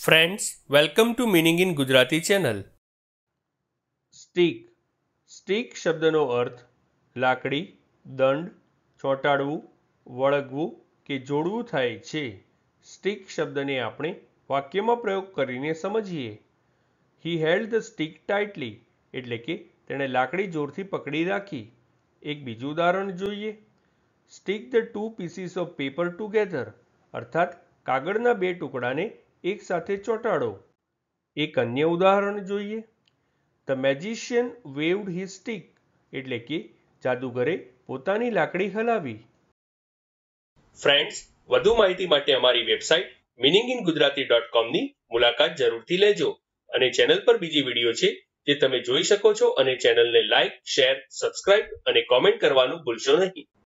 friends welcome to meaning in Gujarati channel stick stick શબ્દનો અર્થ લાકડી દંડ ચોંટાડવું વળગવું કે જોડવું થાય છે સ્ટીક શબ્દને આપણે વાક્યમાં પ્રયોગ કરીને સમજીએ he held the stick tightly એટલે કે તેણે લાકડી જોરથી પકડી રાખી એક બીજું ઉદાહરણ જોઈએ stick the two pieces of paper together અર્થાત કાગળના બે ટુકડાને એક સાથે ચોંટાડો એક અન્ય ઉદાહરણ જોઈએ the magician waved his stick એટલે કે જાદુગરે પોતાની લાકડી હલાવી ફ્રેન્ડ્સ વધુ માહિતી માટે અમારી website meaning in Gujarati dot કોમની મુલાકાત જરૂરથી લેજો અને ચેનલ પર બીજી વિડીયો છે જે તમે જોઈ શકો છો અને ચેનલને લાઇક શેર સબસ્ક્રાઇબ અને કોમેન્ટ કરવાનું ભૂલશો નહીં